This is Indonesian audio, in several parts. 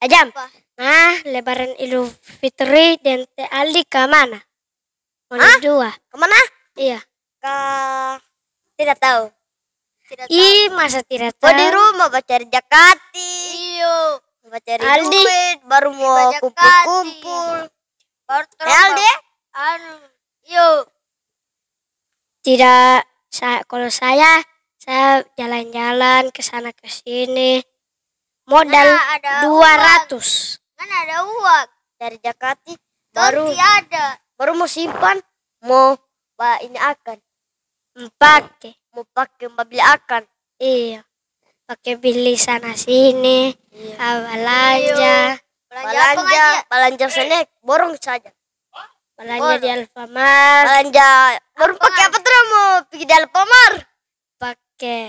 Ajam. Apa? Ah, lebaran Idul Fitri dan Teh Ali ke mana? Mana ah? dua? Ke mana? Iya. Ke tidak tahu. Tidak tahu. Ih, masa tidak tahu? Oh, di rumah baca Jakarta. Iyo. Baca Aldi. duit, baru mau kumpul-kumpul. Baru eh, Aldi? Anu, iyo. Tidak, saya, kalau saya, saya jalan-jalan ke sana ke sini modal dua ratus kan ada uang dari Jakarta baru ada baru mau simpan mau bah, ini akan pakai mau pakai mau beli akan iya pakai beli sana sini iya. Ah, belanja iya. belanja belanja snack borong saja belanja di Alfamart belanja baru pakai apa tuh mau pergi di Alfamart pakai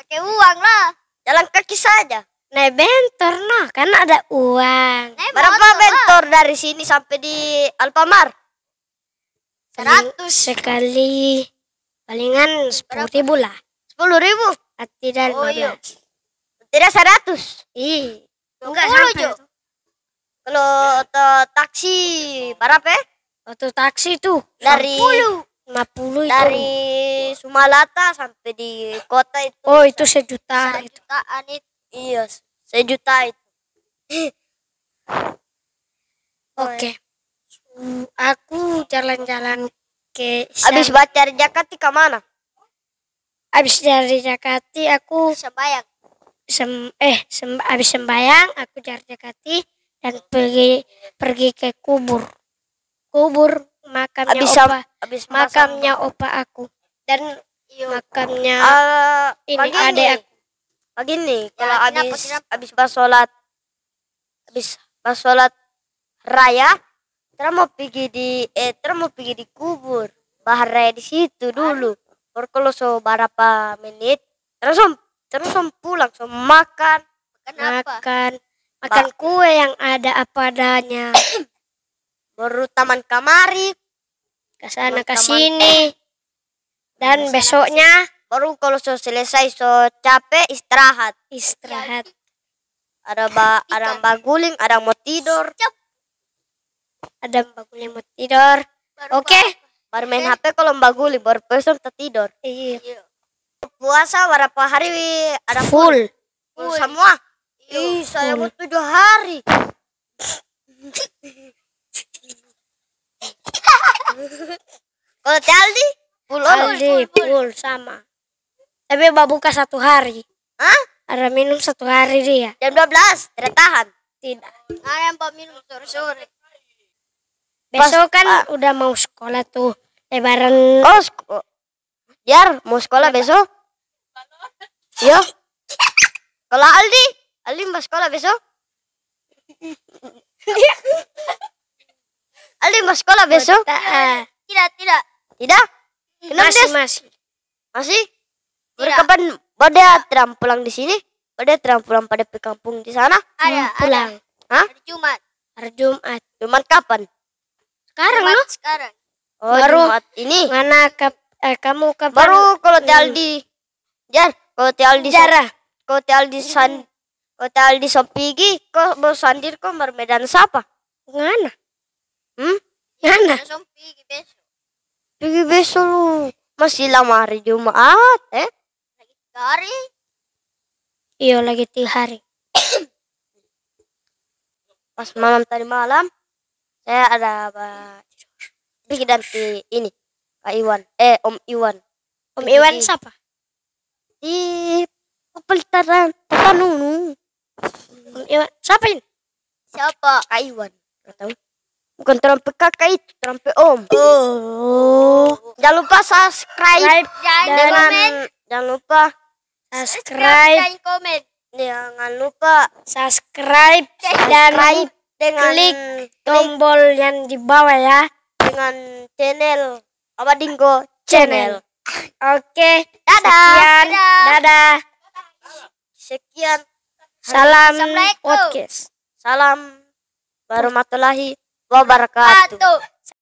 pakai uang lah jalan kaki saja naik bentor nah kan ada uang naik berapa bentor, bentor lah. dari sini sampai di Alpamar? seratus sekali palingan sepuluh ribu lah sepuluh ribu tidak oh, lima belas tidak seratus Ii. enggak sampai kalau taksi berapa Waktu ya? taksi tuh dari 50, 50 itu. dari Sumalata sampai di kota itu. Oh, itu sejuta. Sejutaan itu. Iya, sejuta itu oke okay. aku jalan-jalan ke habis San... baca dari Jakarta ke mana habis dari Jakarta aku sembayang Sem, eh sem, habis sembayang aku dari Jakarta dan pergi pergi ke kubur kubur makamnya abis, opa Habis makamnya opa aku dan makamnya uh, ini adek aku pagi oh, nih ya, kalau nah, abis habis abis pas sholat abis pas sholat raya terus mau pergi di eh terus mau pergi di kubur bahar raya di situ dulu baru kalau so berapa menit terus om terus pulang so makan makan apa? makan makan kue yang ada apa adanya baru taman kamari ke sana ke sini dan besoknya Baru kalau so selesai so capek istirahat. Istirahat. Ada ba ada baguling, ada mau tidur. Ada baguling mau tidur. Oke. Okay. Baru main HP kalau baguling baru besok tertidur iya. iya. Puasa berapa hari ada full? Full, full semua. Ih, saya mau tujuh hari. kalau tadi full Aldi, full sama. Tapi Mbak buka satu hari. Hah? Ada minum satu hari dia. Jam 12, tidak tahan. Tidak. Ada nah, yang Mbak minum sore-sore. Besok kan uh, udah mau sekolah tuh. Lebaran. Oh, sekolah. Biar mau sekolah Lebar. besok? Iya. Kalau Aldi, Aldi mau sekolah besok? Aldi mau sekolah besok? Tidak, tidak. Tidak? masih, masih. Masih? Ya. Iya. Kapan pada terang pulang di sini, pada terang pulang pada kampung di sana. Ada, pulang. Ada. Hah? Hari Jumat. Hari Jumat. Jumat kapan? Sekarang Jumat loh. Sekarang. Oh, baru Jumat ini. Mana ke, eh, kamu kapan? Baru kalau tinggal di hmm. Jar, kalau tinggal di Jarah. Kalau tinggal di San hmm. Kalau tinggal di Sopigi, kok mau sandir kok bermedan siapa? Ngana? Hmm? Ngana? Iya, Sopigi besok. Pigi besok lu. Masih lama hari Jumat, eh? hari? Iya lagi tiga hari. Pas malam tadi malam saya ada apa dan si ini pak Iwan. Eh Om Iwan. Om Iwan Iwan siapa? Di Pepelitaran Tatanunu. Om Iwan siapa ini? Siapa? Kak Iwan. Gak tahu. Bukan terampil kakak itu, terampil om. Oh. Jangan lupa subscribe, subscribe. dan, jangan lupa subscribe, dan komen. Jangan lupa subscribe, subscribe dan dengan klik tombol klik. yang di bawah ya dengan channel apa Dingo channel. Oke, okay. dadah. Sekian. Dadah. dadah. Sekian. Salam podcast. Salam warahmatullahi wabarakatuh.